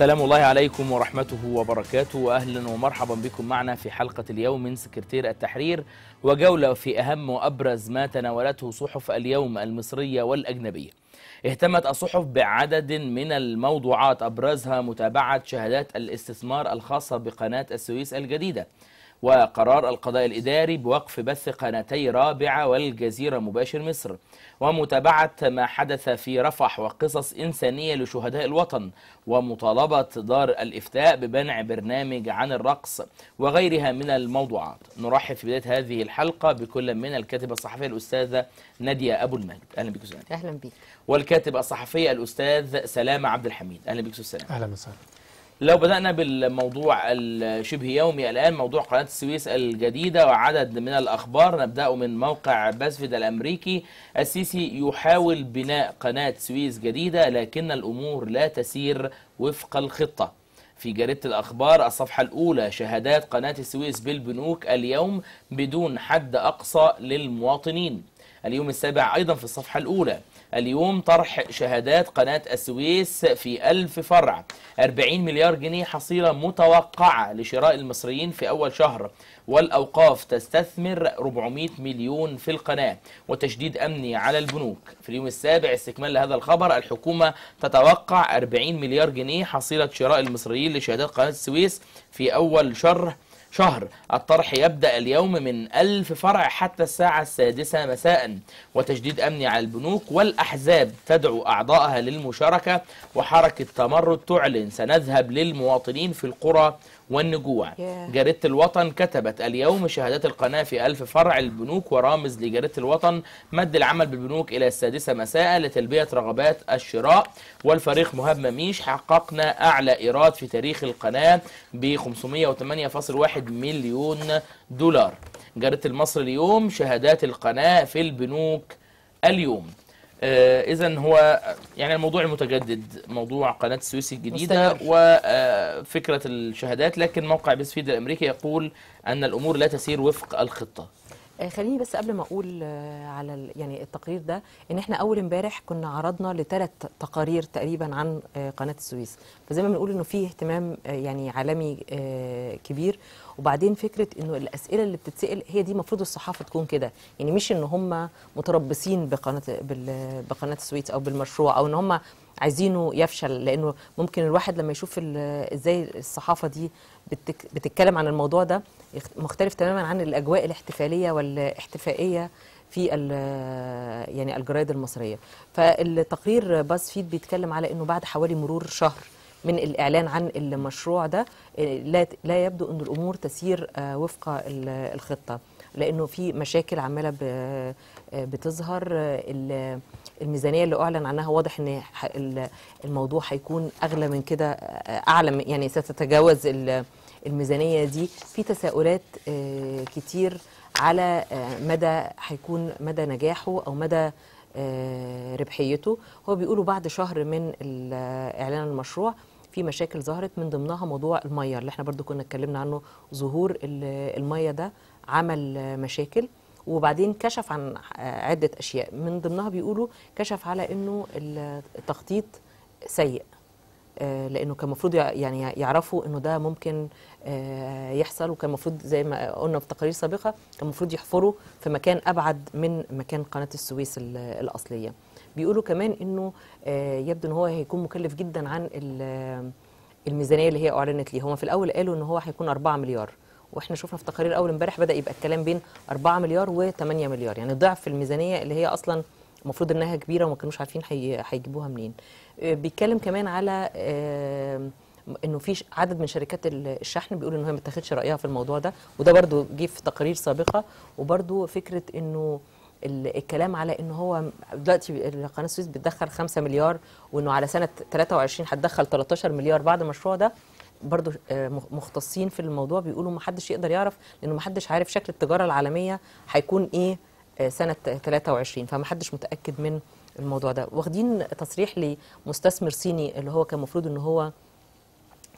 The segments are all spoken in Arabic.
السلام الله عليكم ورحمته وبركاته واهلا ومرحبا بكم معنا في حلقه اليوم من سكرتير التحرير وجوله في اهم وابرز ما تناولته صحف اليوم المصريه والاجنبيه. اهتمت الصحف بعدد من الموضوعات ابرزها متابعه شهادات الاستثمار الخاصه بقناه السويس الجديده. وقرار القضاء الإداري بوقف بث قناتي رابعة والجزيرة مباشر مصر ومتابعة ما حدث في رفح وقصص إنسانية لشهداء الوطن ومطالبة دار الإفتاء بمنع برنامج عن الرقص وغيرها من الموضوعات نرحب في بداية هذه الحلقة بكل من الكاتبة الصحفية الأستاذة نادية أبو المجد أهلا بك أهلا بك والكاتب الصحفي الأستاذ سلامة عبد الحميد أهلا بك أستاذ سلامة أهلا وسهلا لو بدأنا بالموضوع الشبه يومي الآن موضوع قناة السويس الجديدة وعدد من الأخبار نبدأ من موقع باسفيد الأمريكي السيسي يحاول بناء قناة سويس جديدة لكن الأمور لا تسير وفق الخطة في جريدة الأخبار الصفحة الأولى شهادات قناة السويس بالبنوك اليوم بدون حد أقصى للمواطنين اليوم السابع أيضا في الصفحة الأولى اليوم طرح شهادات قناة السويس في ألف فرع 40 مليار جنيه حصيلة متوقعة لشراء المصريين في أول شهر والأوقاف تستثمر 400 مليون في القناة وتشديد أمني على البنوك في اليوم السابع استكمال لهذا الخبر الحكومة تتوقع 40 مليار جنيه حصيلة شراء المصريين لشهادات قناة السويس في أول شهر شهر الطرح يبدأ اليوم من ألف فرع حتى الساعة السادسة مساء وتشديد أمني على البنوك والأحزاب تدعو أعضائها للمشاركة وحركة تمرد تعلن سنذهب للمواطنين في القرى والنجوع yeah. جريدة الوطن كتبت اليوم شهادات القناة في ألف فرع البنوك ورامز لجريدة الوطن مد العمل بالبنوك إلى السادسة مساء لتلبية رغبات الشراء والفريق مهاب مميش حققنا أعلى إيراد في تاريخ القناة ب 508.1 مليون دولار جريدة المصري اليوم شهادات القناة في البنوك اليوم آه، اذا هو يعني الموضوع المتجدد موضوع قناه السويس الجديده مستمر. وفكره آه، الشهادات لكن موقع بيسفيد الامريكي يقول ان الامور لا تسير وفق الخطه آه، خليني بس قبل ما اقول آه، على يعني التقرير ده ان احنا اول امبارح كنا عرضنا لثلاث تقارير تقريبا عن آه، قناه السويس فزي ما بنقول انه في اهتمام يعني عالمي كبير وبعدين فكره انه الاسئله اللي بتتسال هي دي المفروض الصحافه تكون كده يعني مش ان هم متربصين بقناه بقناه السويس او بالمشروع او ان هم عايزينه يفشل لانه ممكن الواحد لما يشوف ازاي الصحافه دي بتك بتتكلم عن الموضوع ده مختلف تماما عن الاجواء الاحتفاليه والاحتفائيه في يعني الجرايد المصريه فالتقرير باز فيد بيتكلم على انه بعد حوالي مرور شهر من الاعلان عن المشروع ده آه، لا يبدو ان الامور تسير آه، وفق الخطه لانه في مشاكل عماله بتظهر الميزانيه اللي اعلن عنها واضح ان الموضوع هيكون اغلى من كده اعلى يعني ستتجاوز الميزانيه دي في تساؤلات آه، كتير على آه، مدى هيكون مدى نجاحه او مدى آه، ربحيته هو بيقولوا بعد شهر من اعلان المشروع في مشاكل ظهرت من ضمنها موضوع الميه اللي احنا برضو كنا اتكلمنا عنه ظهور الميه ده عمل مشاكل وبعدين كشف عن عدة أشياء من ضمنها بيقولوا كشف على أنه التخطيط سيء آه، لانه كان المفروض يعني يعرفوا انه ده ممكن آه، يحصل وكان المفروض زي ما قلنا في تقارير سابقه كان المفروض يحفروا في مكان ابعد من مكان قناه السويس الاصليه بيقولوا كمان انه آه، يبدو ان هو هيكون مكلف جدا عن الميزانيه اللي هي اعلنت ليه هم في الاول قالوا ان هو هيكون 4 مليار واحنا شفنا في تقارير اول امبارح بدا يبقى الكلام بين 4 مليار و8 مليار يعني ضعف الميزانيه اللي هي اصلا المفروض انها كبيره وما كانوش عارفين هيجيبوها منين آه، بيتكلم كمان على آه، انه في عدد من شركات الشحن بيقول ان هي ما بتاخدش رايها في الموضوع ده وده برضو جه في تقارير سابقه وبرضو فكره انه الكلام على ان هو دلوقتي قناه السويس بتدخل 5 مليار وانه على سنه 23 هتدخل 13 مليار بعد المشروع ده برضو آه، مختصين في الموضوع بيقولوا ما حدش يقدر يعرف لانه ما حدش عارف شكل التجاره العالميه هيكون ايه آه، سنه 23 فما حدش متاكد من الموضوع ده واخدين تصريح لمستثمر صيني اللي هو كان المفروض ان هو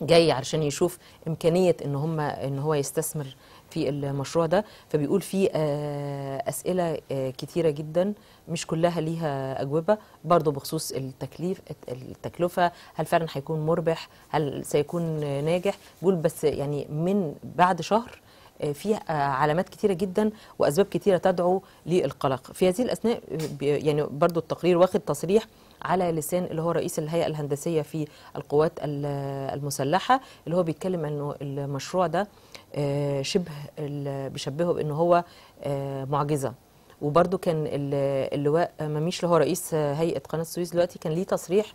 جاي عشان يشوف امكانيه ان هم ان هو يستثمر في المشروع ده فبيقول في آه، أسئلة آه، كتيرة جدا مش كلها ليها أجوبة برضو بخصوص التكليف التكلفة هل فعلا هيكون مربح هل سيكون ناجح بيقول بس يعني من بعد شهر آه، في علامات كتيرة جدا وأسباب كتيرة تدعو للقلق في هذه الأثناء يعني برضو التقرير واخد تصريح على لسان اللي هو رئيس الهيئه الهندسيه في القوات المسلحه اللي هو بيتكلم انه المشروع ده آه، شبه بيشبهه بان هو آه، معجزه وبرده كان اللواء مميش اللي هو رئيس هيئه قناه السويس دلوقتي كان ليه تصريح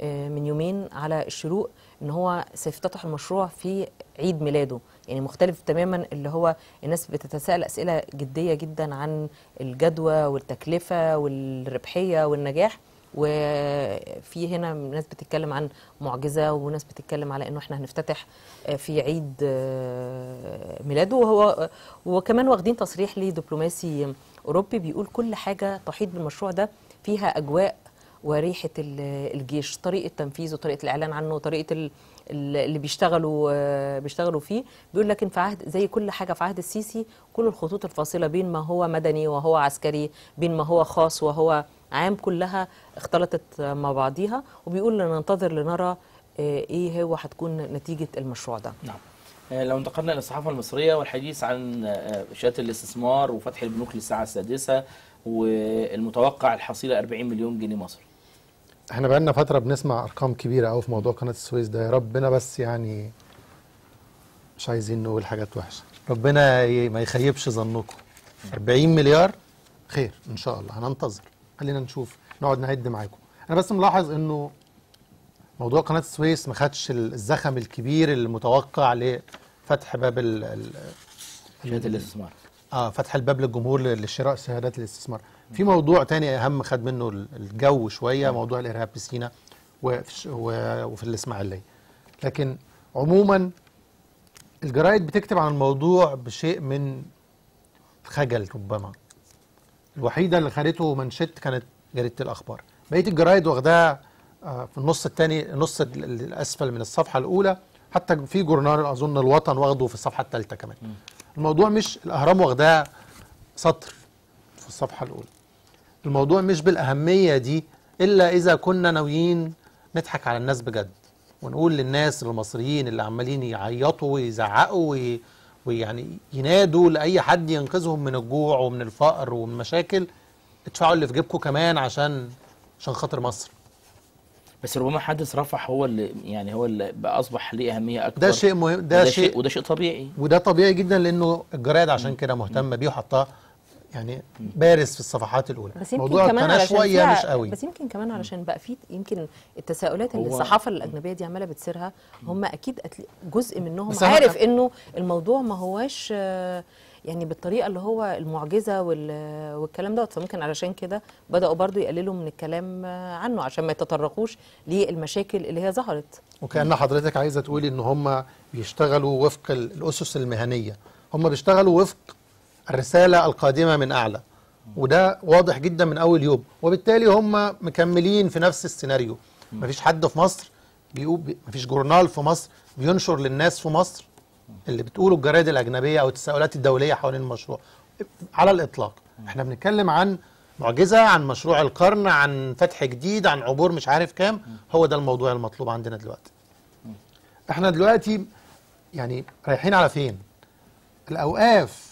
آه، من يومين على الشروق ان هو سيفتتح المشروع في عيد ميلاده يعني مختلف تماما اللي هو الناس بتتساءل اسئله جديه جدا عن الجدوى والتكلفه والربحيه والنجاح وفي هنا ناس بتتكلم عن معجزه وناس بتتكلم على انه احنا هنفتتح آه، في عيد آه، ميلاده وهو وكمان واخدين تصريح لدبلوماسي اوروبي بيقول كل حاجه تحيط بالمشروع ده فيها اجواء وريحه الجيش طريقه تنفيذه طريقه الاعلان عنه طريقه اللي بيشتغلوا آه، بيشتغلوا فيه بيقول لكن في عهد زي كل حاجه في عهد السيسي كل الخطوط الفاصله بين ما هو مدني وهو عسكري بين ما هو خاص وهو عام كلها اختلطت مع بعضيها وبيقول ننتظر لنرى آه، ايه هو هتكون نتيجه المشروع ده نعم آه، لو انتقلنا الى الصحافه المصريه والحديث عن شات الاستثمار وفتح البنوك للساعه السادسه والمتوقع الحصيله 40 مليون جنيه مصري احنا بقالنا فترة بنسمع أرقام كبيرة أوي في موضوع قناة السويس ده يا ربنا بس يعني مش عايزين نقول حاجات وحشة ربنا ما يخيبش ظنكم 40 نعم. مليار خير إن شاء الله هننتظر خلينا نشوف نقعد نعد معاكم أنا بس ملاحظ إنه موضوع قناة السويس ما خدش الزخم الكبير المتوقع لفتح باب ال شهادات الاستثمار اه فتح الباب للجمهور لشراء شهادات الاستثمار في موضوع تاني اهم خد منه الجو شويه موضوع الارهاب في سينا وفي, الاسماعيليه لكن عموما الجرايد بتكتب عن الموضوع بشيء من خجل ربما الوحيده اللي خدته منشط كانت جريده الاخبار بقيه الجرايد واخداها آه، في النص الثاني النص الاسفل من الصفحه الاولى حتى في جورنال اظن الوطن واخده في الصفحه الثالثه كمان الموضوع مش الاهرام واخداها سطر في الصفحه الاولى الموضوع مش بالأهمية دي إلا إذا كنا ناويين نضحك على الناس بجد ونقول للناس المصريين اللي عمالين يعيطوا ويزعقوا وي... ويعني ينادوا لأي حد ينقذهم من الجوع ومن الفقر ومن المشاكل ادفعوا اللي في جيبكم كمان عشان عشان خاطر مصر بس ربما حدث رفح هو اللي يعني هو اللي بقى اصبح ليه اهميه اكبر ده شيء مهم ده, ده شيء, شيء وده شيء طبيعي وده طبيعي جدا لانه الجرايد عشان كده مهتمه بيه وحطاه يعني بارز في الصفحات الاولى بس يمكن موضوع كمان القناه شويه مش قوي بس يمكن كمان علشان بقى في يمكن التساؤلات اللي الصحافه الاجنبيه دي عماله بتسيرها هم اكيد جزء منهم عارف انه الموضوع ما هواش يعني بالطريقه اللي هو المعجزه والكلام دوت فممكن علشان كده بداوا برضو يقللوا من الكلام عنه عشان ما يتطرقوش للمشاكل اللي هي ظهرت وكان حضرتك عايزه تقولي ان هم بيشتغلوا وفق الاسس المهنيه هم بيشتغلوا وفق الرسالة القادمة من أعلى وده واضح جدا من أول يوم وبالتالي هم مكملين في نفس السيناريو مفيش حد في مصر بيقول مفيش جورنال في مصر بينشر للناس في مصر اللي بتقوله الجرايد الأجنبية أو التساؤلات الدولية حوالين المشروع على الإطلاق احنا بنتكلم عن معجزة عن مشروع القرن عن فتح جديد عن عبور مش عارف كام هو ده الموضوع المطلوب عندنا دلوقتي احنا دلوقتي يعني رايحين على فين الأوقاف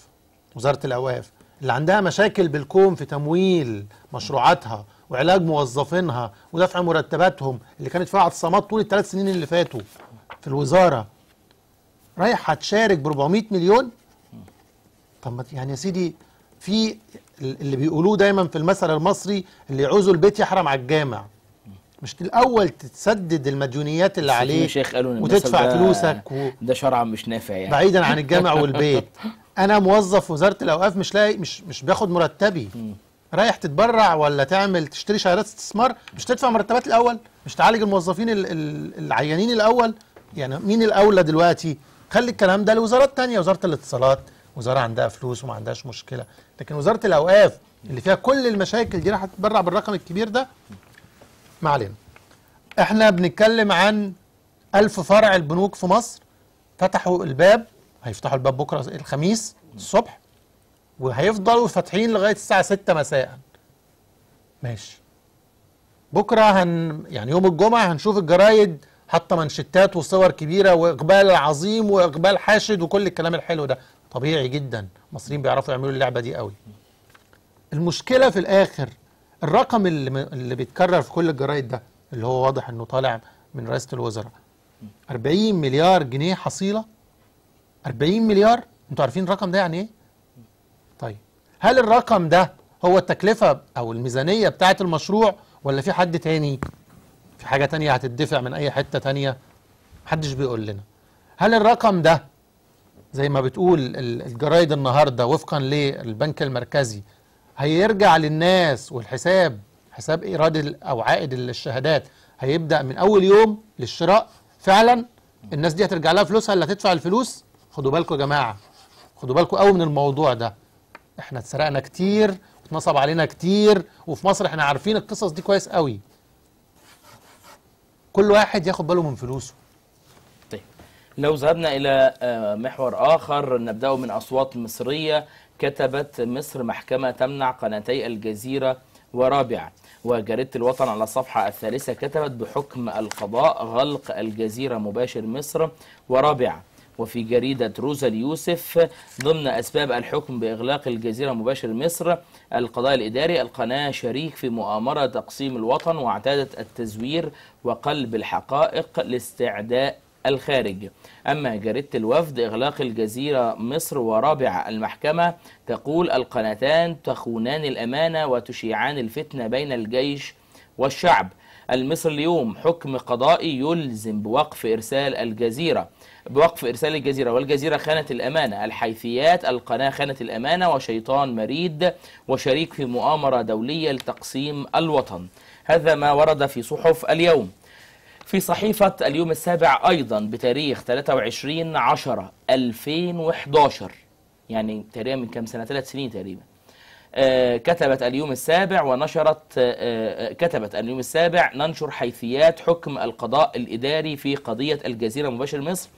وزاره الاوقاف اللي عندها مشاكل بالكوم في تمويل مشروعاتها وعلاج موظفينها ودفع مرتباتهم اللي كانت فيها عصامات طول الثلاث سنين اللي فاتوا في الوزاره رايحه تشارك ب 400 مليون طب يعني يا سيدي في اللي بيقولوه دايما في المثل المصري اللي يعوزوا البيت يحرم على الجامع مش الاول تسدد المديونيات اللي عليك شيخ قالوا وتدفع فلوسك و... ده شرعا مش نافع يعني بعيدا عن الجامع والبيت انا موظف وزاره الاوقاف مش لاقي مش مش باخد مرتبي رايح تتبرع ولا تعمل تشتري شهادات استثمار مش تدفع مرتبات الاول مش تعالج الموظفين العيانين الاول يعني مين الاولى دلوقتي خلي الكلام ده لوزارات تانية وزاره الاتصالات وزاره عندها فلوس وما عندهاش مشكله لكن وزاره الاوقاف اللي فيها كل المشاكل دي راح تتبرع بالرقم الكبير ده ما علينا احنا بنتكلم عن ألف فرع البنوك في مصر فتحوا الباب هيفتحوا الباب بكرة الخميس الصبح وهيفضلوا فاتحين لغاية الساعة 6 مساء ماشي بكرة هن يعني يوم الجمعة هنشوف الجرايد حاطة منشتات وصور كبيرة وإقبال عظيم وإقبال حاشد وكل الكلام الحلو ده طبيعي جدا المصريين بيعرفوا يعملوا اللعبة دي قوي المشكلة في الآخر الرقم اللي, اللي بيتكرر في كل الجرايد ده اللي هو واضح انه طالع من رئاسه الوزراء 40 مليار جنيه حصيله 40 مليار انتوا عارفين الرقم ده يعني ايه؟ طيب هل الرقم ده هو التكلفه او الميزانيه بتاعه المشروع ولا في حد تاني؟ في حاجه تانيه هتدفع من اي حته تانيه؟ محدش بيقول لنا. هل الرقم ده زي ما بتقول الجرايد النهارده وفقا للبنك المركزي هيرجع للناس والحساب حساب ايراد او عائد الشهادات هيبدا من اول يوم للشراء فعلا الناس دي هترجع لها فلوسها اللي هتدفع الفلوس خدوا بالكم يا جماعه خدوا بالكم قوي من الموضوع ده احنا اتسرقنا كتير واتنصب علينا كتير وفي مصر احنا عارفين القصص دي كويس قوي كل واحد ياخد باله من فلوسه طيب لو ذهبنا الى آه، محور اخر نبداه من اصوات مصريه كتبت مصر محكمة تمنع قناتي الجزيرة ورابع وجريدة الوطن على الصفحة الثالثة كتبت بحكم القضاء غلق الجزيرة مباشر مصر ورابع وفي جريدة روزا اليوسف ضمن أسباب الحكم بإغلاق الجزيرة مباشر مصر القضاء الإداري القناة شريك في مؤامرة تقسيم الوطن واعتادت التزوير وقلب الحقائق لاستعداء الخارج أما جريدة الوفد إغلاق الجزيرة مصر ورابع المحكمة تقول القناتان تخونان الأمانة وتشيعان الفتنة بين الجيش والشعب المصري اليوم حكم قضائي يلزم بوقف إرسال الجزيرة بوقف إرسال الجزيرة والجزيرة خانت الأمانة الحيثيات القناة خانت الأمانة وشيطان مريد وشريك في مؤامرة دولية لتقسيم الوطن هذا ما ورد في صحف اليوم في صحيفة اليوم السابع أيضا بتاريخ 23 10 2011 يعني تقريبا من كام سنة ثلاث سنين تقريبا آه كتبت اليوم السابع ونشرت آه،, آه كتبت اليوم السابع ننشر حيثيات حكم القضاء الإداري في قضية الجزيرة مباشر مصر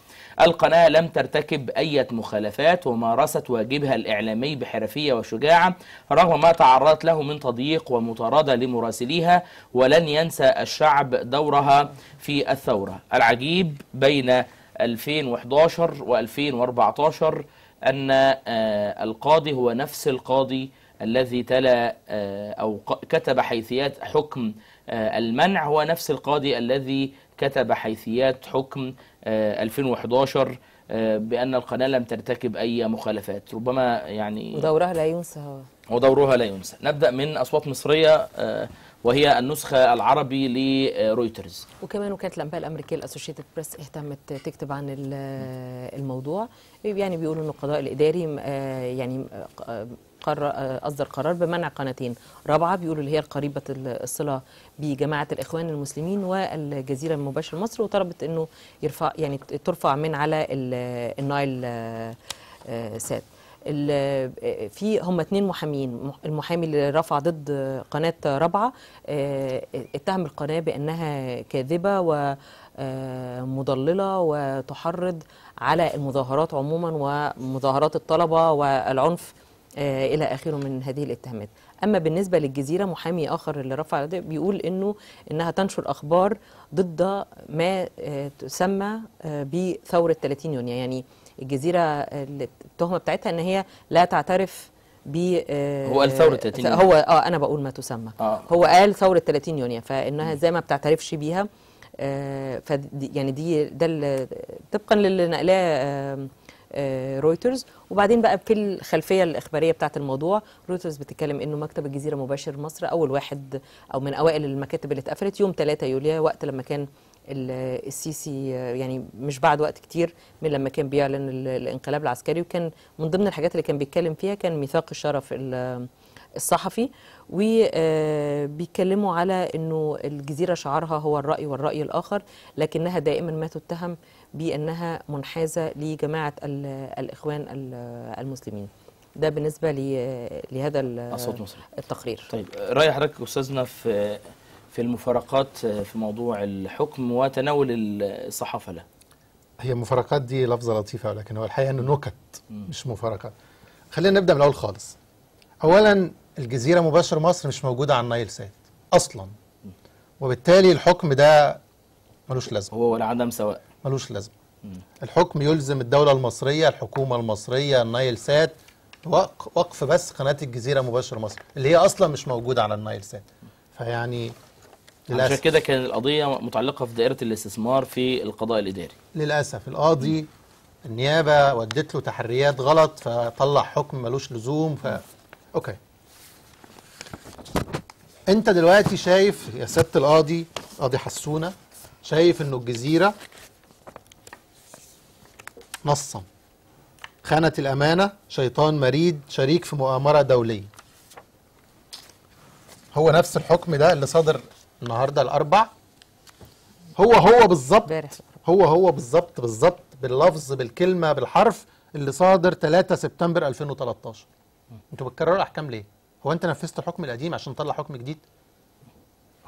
القناة لم ترتكب أي مخالفات ومارست واجبها الإعلامي بحرفية وشجاعة رغم ما تعرضت له من تضييق ومطاردة لمراسليها ولن ينسى الشعب دورها في الثورة العجيب بين 2011 و2014 أن آه، القاضي هو نفس القاضي الذي تلا آه، أو كتب حيثيات حكم آه، المنع هو نفس القاضي الذي كتب حيثيات حكم 2011 آه، آه، بأن القناة لم ترتكب أي مخالفات ربما يعني ودورها لا ينسى ودورها لا ينسى نبدأ من أصوات مصرية آه، وهي النسخة العربي لرويترز وكمان وكانت الأنباء الأمريكية الأسوشيتد بريس اهتمت تكتب عن الموضوع يعني بيقولوا أن القضاء الإداري يعني قرر اصدر قرار بمنع قناتين رابعه بيقولوا اللي هي قريبه الصله بجماعه الاخوان المسلمين والجزيره المباشره لمصر وطلبت انه يرفع يعني ترفع من على النايل آه، آه، سات آه، في هم اثنين محامين المحامي اللي رفع ضد قناة رابعة اتهم القناة بأنها كاذبة ومضللة وتحرض على المظاهرات عموما ومظاهرات الطلبة والعنف آه، الى اخره من هذه الاتهامات اما بالنسبه للجزيره محامي اخر اللي رفع بيقول انه انها تنشر اخبار ضد ما آه، تسمى آه، بثوره 30 يونيو يعني الجزيره التهمه بتاعتها ان هي لا تعترف ب هو قال ثوره 30 يونيو هو اه انا بقول ما تسمى آه. هو قال ثوره 30 يونيو فانها زي ما بتعترفش بيها آه ف يعني دي ده طبقا للي نقلاه رويترز آه، وبعدين بقى في الخلفيه الاخباريه بتاعت الموضوع رويترز بتتكلم انه مكتب الجزيره مباشر مصر اول واحد او من اوائل المكاتب اللي اتقفلت يوم 3 يوليو وقت لما كان السيسي يعني مش بعد وقت كتير من لما كان بيعلن الانقلاب العسكري وكان من ضمن الحاجات اللي كان بيتكلم فيها كان ميثاق الشرف الصحفي وبيتكلموا آه، على انه الجزيره شعارها هو الراي والراي الاخر لكنها دائما ما تتهم بانها منحازه لجماعه الاخوان المسلمين ده بالنسبه لهذا أه، التقرير طيب راي حضرتك استاذنا في في المفارقات آه، في موضوع الحكم وتناول الصحافه له هي المفارقات دي لفظه لطيفه ولكن هو الحقيقه انه نكت مش مفارقات خلينا نبدا من الاول خالص اولا الجزيرة مباشر مصر مش موجودة على النايل سات أصلا وبالتالي الحكم ده ملوش لازمة هو ولا عدم سواء ملوش لازمة الحكم يلزم الدولة المصرية الحكومة المصرية النايل سات وقف بس قناة الجزيرة مباشر مصر اللي هي أصلا مش موجودة على النايل سات فيعني للأسف عشان كده كان القضية متعلقة في دائرة الاستثمار في القضاء الإداري للأسف القاضي النيابة ودت له تحريات غلط فطلع حكم ملوش لزوم ف أوكي انت دلوقتي شايف يا سياده القاضي قاضي حسونه شايف انه الجزيره نصا خانه الامانه شيطان مريد شريك في مؤامره دوليه هو نفس الحكم ده اللي صدر النهارده الاربع هو هو بالظبط هو هو بالظبط بالظبط باللفظ بالكلمه بالحرف اللي صادر 3 سبتمبر 2013 انتوا بتكرروا الاحكام ليه هو انت نفذت الحكم القديم عشان تطلع حكم جديد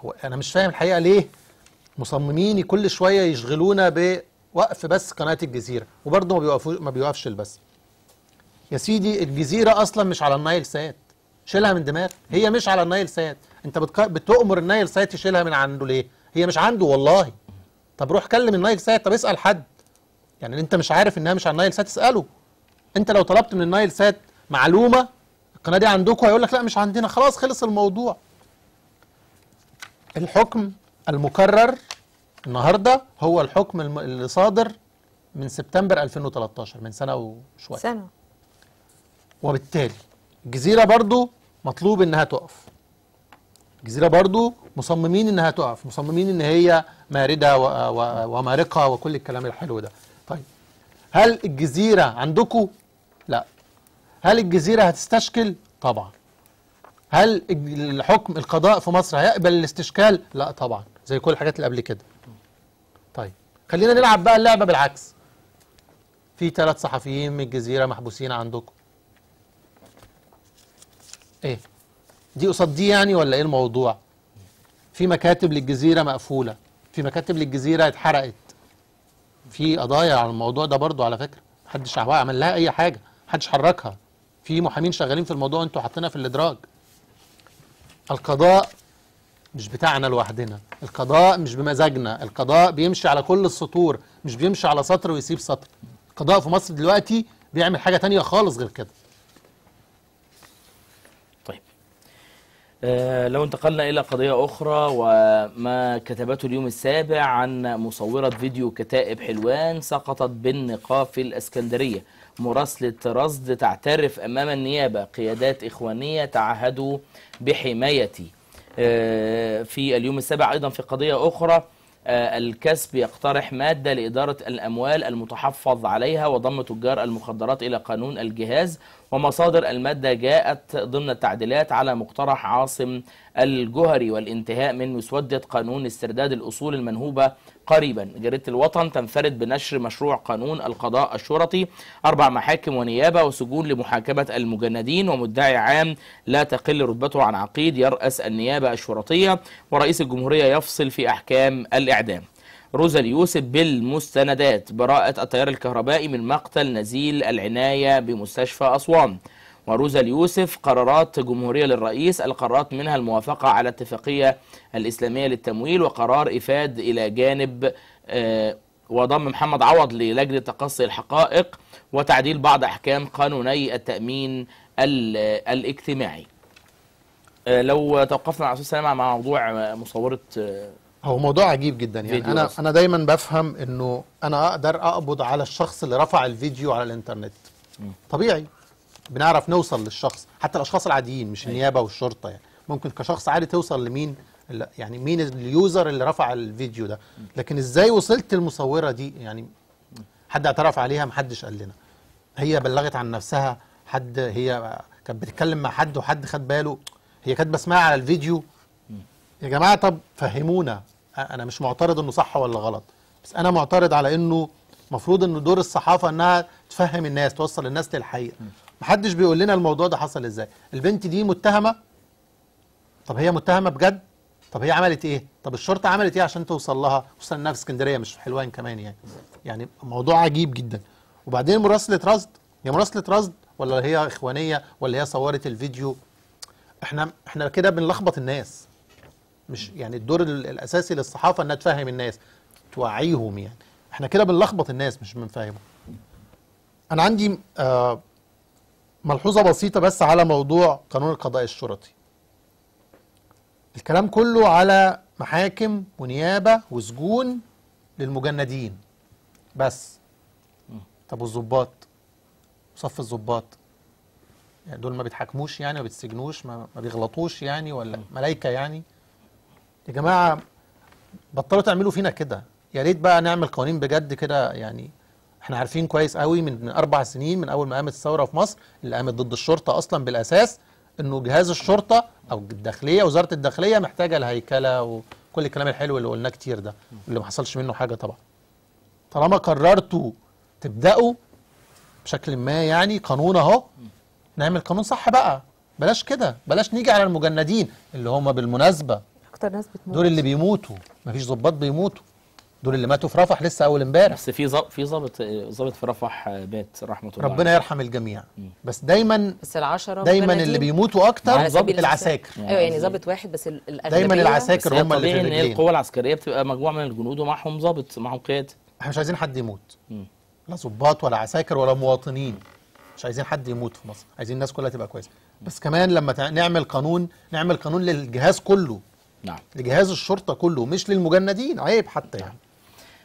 هو انا مش فاهم الحقيقه ليه مصممين كل شويه يشغلونا بوقف بس قناه الجزيره وبرضه ما بيوقفوش ما بيوقفش البث يا سيدي الجزيره اصلا مش على النايل سات شيلها من دماغك هي مش على النايل سات انت بتق... بتؤمر النايل سات يشيلها من عنده ليه هي مش عنده والله طب روح كلم النايل سات طب اسال حد يعني انت مش عارف انها مش على النايل سات اساله انت لو طلبت من النايل سات معلومه القناه دي عندكم هيقول لك لا مش عندنا خلاص خلص الموضوع الحكم المكرر النهارده هو الحكم اللي صادر من سبتمبر 2013 من سنه وشويه سنه وبالتالي الجزيره برضو مطلوب انها تقف الجزيره برضو مصممين انها تقف مصممين ان هي مارده ومارقه وكل الكلام الحلو ده طيب هل الجزيره عندكم لا هل الجزيرة هتستشكل؟ طبعا هل الحكم القضاء في مصر هيقبل الاستشكال؟ لا طبعا زي كل الحاجات اللي قبل كده طيب خلينا نلعب بقى اللعبة بالعكس في ثلاث صحفيين من الجزيرة محبوسين عندكم ايه دي قصاد دي يعني ولا ايه الموضوع في مكاتب للجزيرة مقفولة في مكاتب للجزيرة اتحرقت في قضايا على الموضوع ده برضو على فكرة محدش عمل لها اي حاجة محدش حركها في محامين شغالين في الموضوع انتوا حاطينها في الادراج القضاء مش بتاعنا لوحدنا القضاء مش بمزاجنا القضاء بيمشي على كل السطور مش بيمشي على سطر ويسيب سطر القضاء في مصر دلوقتي بيعمل حاجه تانية خالص غير كده طيب آه لو انتقلنا الى قضيه اخرى وما كتبته اليوم السابع عن مصوره فيديو كتائب حلوان سقطت بالنقاب في الاسكندريه مراسلة رصد تعترف أمام النيابة قيادات إخوانية تعهدوا بحمايتي آه، في اليوم السابع أيضا في قضية أخرى آه، الكسب يقترح مادة لإدارة الأموال المتحفظ عليها وضم تجار المخدرات إلى قانون الجهاز ومصادر المادة جاءت ضمن التعديلات على مقترح عاصم الجهري والانتهاء من مسودة قانون استرداد الأصول المنهوبة قريبا جريدة الوطن تنفرد بنشر مشروع قانون القضاء الشرطي أربع محاكم ونيابة وسجون لمحاكمة المجندين ومدعي عام لا تقل رتبته عن عقيد يرأس النيابة الشرطية ورئيس الجمهورية يفصل في أحكام الإعدام روزا اليوسف بالمستندات براءة التيار الكهربائي من مقتل نزيل العناية بمستشفى أسوان وروزا اليوسف قرارات جمهورية للرئيس القرارات منها الموافقة على اتفاقية الإسلامية للتمويل وقرار إفاد إلى جانب آه، وضم محمد عوض للجنة تقصي الحقائق وتعديل بعض أحكام قانوني التأمين الاجتماعي آه، لو توقفنا على مع موضوع مصورة آه، هو موضوع عجيب جدا يعني انا انا دايما بفهم انه انا اقدر اقبض على الشخص اللي رفع الفيديو على الانترنت م. طبيعي بنعرف نوصل للشخص حتى الاشخاص العاديين مش أيوه. النيابه والشرطه يعني ممكن كشخص عادي توصل لمين يعني مين اليوزر اللي رفع الفيديو ده لكن ازاي وصلت المصوره دي يعني حد اعترف عليها محدش قال لنا هي بلغت عن نفسها حد هي كانت بتتكلم مع حد وحد خد باله هي كاتبه اسمها على الفيديو يا جماعه طب فهمونا انا مش معترض انه صح ولا غلط بس انا معترض على انه المفروض ان دور الصحافه انها تفهم الناس توصل الناس للحقيقه محدش بيقول لنا الموضوع ده حصل ازاي البنت دي متهمه طب هي متهمه بجد طب هي عملت ايه طب الشرطه عملت ايه عشان توصل لها خصوصا انها في اسكندريه مش في حلوان كمان يعني يعني موضوع عجيب جدا وبعدين مراسله رصد هي مراسله رصد ولا هي اخوانيه ولا هي صورت الفيديو احنا احنا كده بنلخبط الناس مش يعني الدور الاساسي للصحافه انها تفهم الناس توعيهم يعني احنا كده بنلخبط الناس مش بنفهمهم انا عندي آه ملحوظه بسيطه بس على موضوع قانون القضاء الشرطي الكلام كله على محاكم ونيابه وسجون للمجندين بس طب والظباط صف الظباط يعني دول ما بيتحاكموش يعني ما بيتسجنوش ما, ما بيغلطوش يعني ولا ملايكه يعني يا جماعه بطلوا تعملوا فينا كده يا ريت بقى نعمل قوانين بجد كده يعني احنا عارفين كويس قوي من اربع سنين من اول ما قامت الثوره في مصر اللي قامت ضد الشرطه اصلا بالاساس انه جهاز الشرطه او الداخليه وزاره الداخليه محتاجه الهيكله وكل الكلام الحلو اللي قلناه كتير ده اللي ما حصلش منه حاجه طبعا طالما قررتوا تبداوا بشكل ما يعني قانون اهو نعمل قانون صح بقى بلاش كده بلاش نيجي على المجندين اللي هم بالمناسبه اكتر ناس بتموت دول اللي بيموتوا مفيش ضباط بيموتوا دول اللي ماتوا في رفح لسه اول امبارح بس في زب... في ظابط ظابط في رفح مات رحمه الله ربنا يرحم الجميع مم. بس دايما بس العشرة دايما اللي بيموتوا اكتر ظابط العساكر ايوه يعني ظابط واحد بس الاغلبيه دايما العساكر هم اللي في الرجلين ان القوه العسكريه بتبقى مجموعه من الجنود ومعهم ظابط معهم قياده احنا مش عايزين حد يموت مم. لا ظباط ولا عساكر ولا مواطنين مش عايزين حد يموت في مصر عايزين الناس كلها تبقى كويسه بس كمان لما نعمل قانون نعمل قانون للجهاز كله نعم لجهاز الشرطه كله مش للمجندين عيب حتى نعم. يعني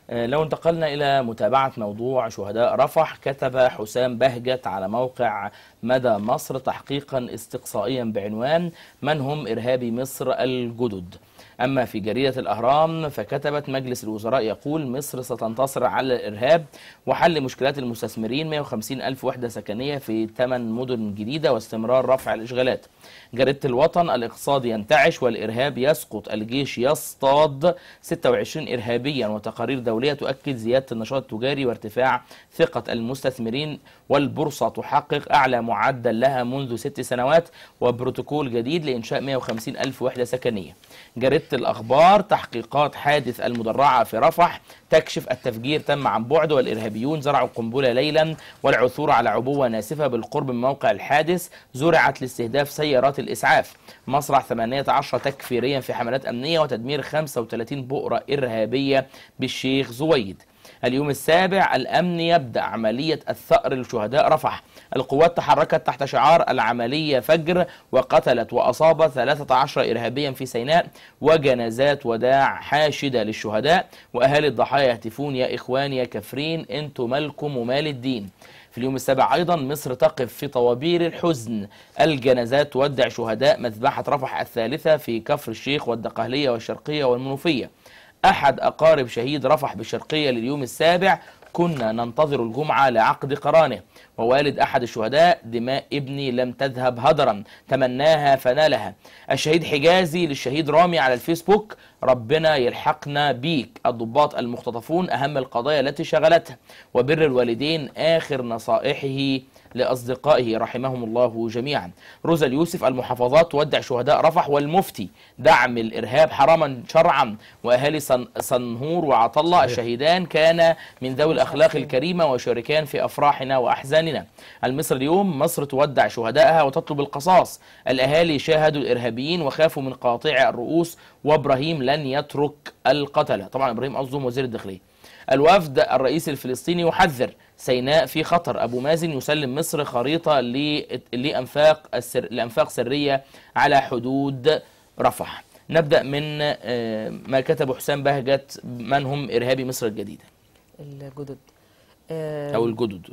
آه، لو انتقلنا إلى متابعة موضوع شهداء رفح كتب حسام بهجت على موقع مدى مصر تحقيقا استقصائيا بعنوان من هم إرهابي مصر الجدد أما في جريدة الأهرام فكتبت مجلس الوزراء يقول مصر ستنتصر على الإرهاب وحل مشكلات المستثمرين 150 ألف وحدة سكنية في 8 مدن جديدة واستمرار رفع الإشغالات جريدة الوطن الاقتصاد ينتعش والإرهاب يسقط الجيش يصطاد 26 إرهابيا وتقارير دولية تؤكد زيادة النشاط التجاري وارتفاع ثقة المستثمرين والبورصة تحقق أعلى معدل لها منذ ست سنوات وبروتوكول جديد لإنشاء 150 ألف وحدة سكنية جريدة الأخبار تحقيقات حادث المدرعة في رفح تكشف التفجير تم عن بعد والإرهابيون زرعوا قنبلة ليلا والعثور على عبوة ناسفة بالقرب من موقع الحادث زرعت لاستهداف سيارات الإسعاف مصرع 18 تكفيريا في حملات أمنية وتدمير 35 بؤرة إرهابية بالشيخ زويد اليوم السابع الأمن يبدأ عملية الثأر لشهداء رفح القوات تحركت تحت شعار العملية فجر وقتلت وأصابت 13 إرهابيا في سيناء وجنازات وداع حاشدة للشهداء وأهالي الضحايا يهتفون يا إخوان يا كافرين أنتم مالكم ومال الدين في اليوم السابع أيضا مصر تقف في طوابير الحزن الجنازات تودع شهداء مذبحة رفح الثالثة في كفر الشيخ والدقهلية والشرقية والمنوفية أحد أقارب شهيد رفح بالشرقية لليوم السابع كنا ننتظر الجمعة لعقد قرانه ووالد أحد الشهداء دماء ابني لم تذهب هدرا تمناها فنالها الشهيد حجازي للشهيد رامي على الفيسبوك ربنا يلحقنا بيك الضباط المختطفون أهم القضايا التي شغلتها وبر الوالدين آخر نصائحه لأصدقائه رحمهم الله جميعا روزا اليوسف المحافظات تودع شهداء رفح والمفتي دعم الإرهاب حراما شرعا وأهالي صنهور وعطلة الشهيدان كان من ذوي الأخلاق الكريمة وشركان في أفراحنا وأحزاننا المصر اليوم مصر تودع شهدائها وتطلب القصاص الأهالي شاهدوا الإرهابيين وخافوا من قاطع الرؤوس وإبراهيم لن يترك القتلة طبعا إبراهيم قصدهم وزير الداخلية الوفد الرئيسي الفلسطيني يحذر سيناء في خطر أبو مازن يسلم مصر خريطة لأنفاق, السر... لأنفاق سرية على حدود رفح نبدأ من آه، ما كتبه حسام بهجت من هم إرهابي مصر الجديدة الجدد أو الجدد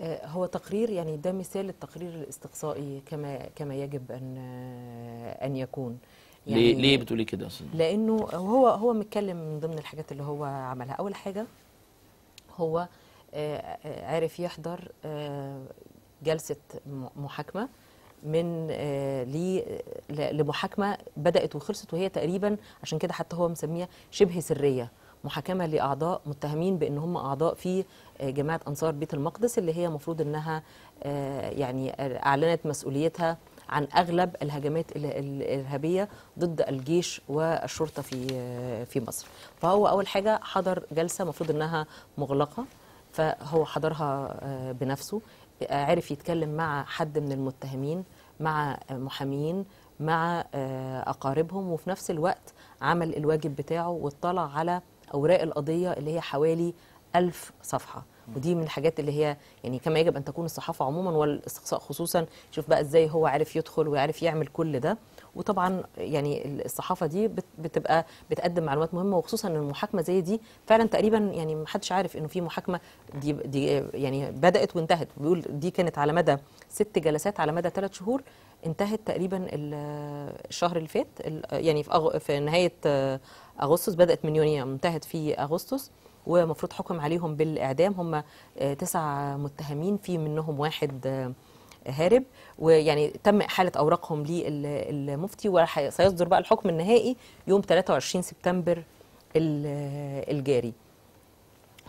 آه، هو تقرير يعني ده مثال التقرير الاستقصائي كما كما يجب ان آه، ان يكون يعني ليه ليه بتقولي كده اصلا لانه هو هو متكلم من ضمن الحاجات اللي هو عملها اول حاجه هو آه، آه، عرف يحضر آه، جلسه محاكمه من لمحاكمه بدات وخلصت وهي تقريبا عشان كده حتى هو مسميها شبه سريه محاكمه لاعضاء متهمين بان هم اعضاء في جماعه انصار بيت المقدس اللي هي المفروض انها يعني اعلنت مسؤوليتها عن اغلب الهجمات الارهابيه ضد الجيش والشرطه في في مصر فهو اول حاجه حضر جلسه المفروض انها مغلقه فهو حضرها آه، بنفسه آه، عرف يتكلم مع حد من المتهمين مع محامين مع آه، أقاربهم وفي نفس الوقت عمل الواجب بتاعه واطلع على أوراق القضية اللي هي حوالي ألف صفحة ودي من الحاجات اللي هي يعني كما يجب أن تكون الصحافة عموما والاستقصاء خصوصا شوف بقى إزاي هو عرف يدخل وعارف يعمل كل ده وطبعا يعني الصحافه دي بتبقى بتقدم معلومات مهمه وخصوصا ان المحاكمه زي دي فعلا تقريبا يعني ما حدش عارف انه في محاكمه دي دي يعني بدات وانتهت بيقول دي كانت على مدى ست جلسات على مدى ثلاث شهور انتهت تقريبا الشهر اللي فات يعني في أغ... في نهايه اغسطس بدات من يونيو انتهت في اغسطس ومفروض حكم عليهم بالاعدام هم آه، تسع متهمين في منهم واحد آه، هارب ويعني تم إحالة أوراقهم للمفتي وسيصدر بقى الحكم النهائي يوم 23 سبتمبر الجاري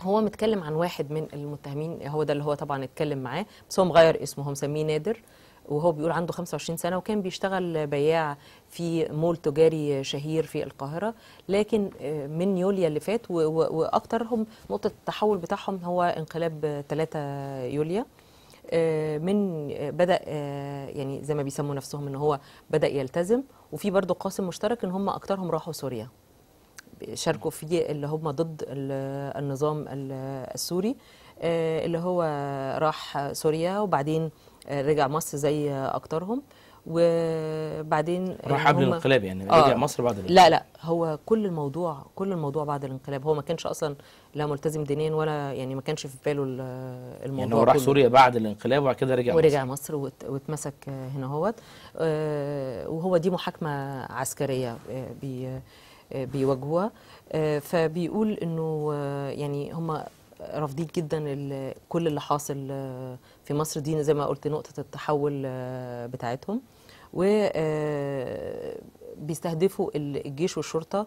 هو متكلم عن واحد من المتهمين هو ده اللي هو طبعا اتكلم معاه بس هو مغير اسمه هو مسميه نادر وهو بيقول عنده 25 سنة وكان بيشتغل بياع في مول تجاري شهير في القاهرة لكن آه، من يوليا اللي فات واكثرهم نقطة التحول بتاعهم هو انقلاب 3 يوليو آه، من آه، بدا آه، يعني زي ما بيسموا نفسهم ان هو بدا يلتزم وفي برضه قاسم مشترك ان هم اكترهم راحوا سوريا شاركوا في اللي هم ضد النظام السوري اللي هو راح سوريا وبعدين رجع مصر زي اكترهم وبعدين راح قبل الانقلاب يعني رجع آه مصر بعد الانقلاب لا لا هو كل الموضوع كل الموضوع بعد الانقلاب هو ما كانش اصلا لا ملتزم دينيا ولا يعني ما كانش في باله الموضوع يعني هو راح سوريا بعد الانقلاب وبعد كده رجع ورجع مصر, مصر واتمسك آه، هنا هوت آه، وهو دي محاكمه عسكريه آه، بي بيواجهوها فبيقول انه يعني هم رافضين جدا كل اللي حاصل في مصر دي زي ما قلت نقطه التحول بتاعتهم و بيستهدفوا الجيش والشرطه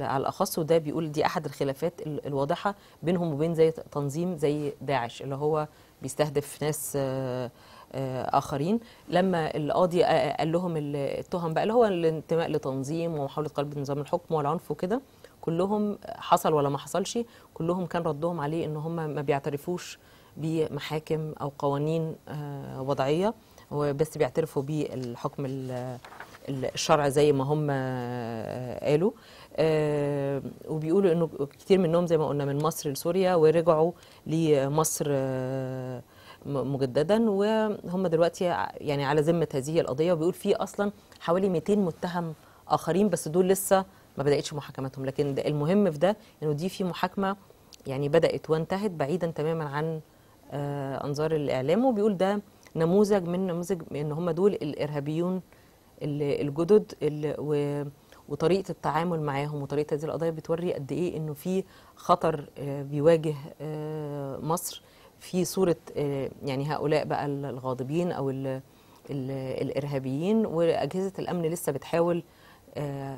على الاخص وده بيقول دي احد الخلافات الواضحه بينهم وبين زي تنظيم زي داعش اللي هو بيستهدف ناس آه، آه، اخرين لما القاضي قال لهم التهم بقى اللي هو الانتماء لتنظيم ومحاوله قلب نظام الحكم والعنف وكده كلهم حصل ولا ما حصلش كلهم كان ردهم عليه ان هم ما بيعترفوش بمحاكم او قوانين آه، وضعيه وبس بيعترفوا بالحكم الشرع زي ما هم آه، قالوا آه، وبيقولوا انه كتير منهم زي ما قلنا من مصر لسوريا ورجعوا لمصر آه، مجددا وهم دلوقتي يعني على ذمه هذه القضيه وبيقول في اصلا حوالي 200 متهم اخرين بس دول لسه ما بداتش محاكمتهم لكن المهم في ده انه دي في محاكمه يعني بدات وانتهت بعيدا تماما عن انظار الاعلام وبيقول ده نموذج من نموذج ان هم دول الارهابيون الجدد وطريقه التعامل معاهم وطريقه هذه القضايا بتوري قد ايه انه في خطر آه، بيواجه آه، مصر في صوره آه، يعني هؤلاء بقى الغاضبين او الارهابيين واجهزه الامن لسه بتحاول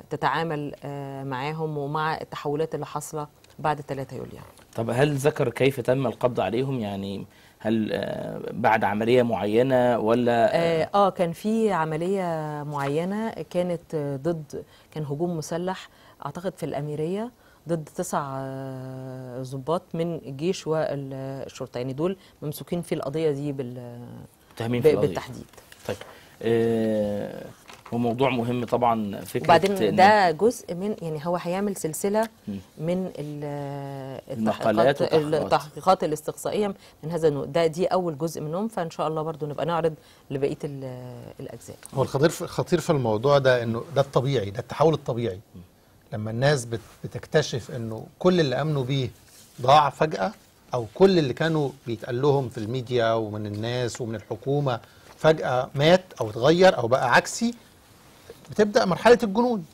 تتعامل معاهم ومع التحولات اللي حاصله بعد 3 يوليو. طب هل ذكر كيف تم القبض عليهم يعني هل آه، بعد عمليه معينه ولا اه, آه كان في عمليه معينه كانت ضد كان هجوم مسلح اعتقد في الاميريه ضد تسع ضباط آه، من الجيش والشرطه يعني دول ممسوكين في القضيه دي بال متهمين في القضيه بالتحديد طيب آه وموضوع مهم طبعا فكره وبعدين ده جزء من يعني هو هيعمل سلسله من المقالات التحقيقات الاستقصائيه من هذا النوع ده دي اول جزء منهم فان شاء الله برضو نبقى نعرض لبقيه الاجزاء هو الخطير خطير في الموضوع ده انه ده الطبيعي ده التحول الطبيعي لما الناس بتكتشف انه كل اللي امنوا بيه ضاع فجاه او كل اللي كانوا بيتقال لهم في الميديا ومن الناس ومن الحكومه فجاه مات او اتغير او بقى عكسي بتبدا مرحله الجنون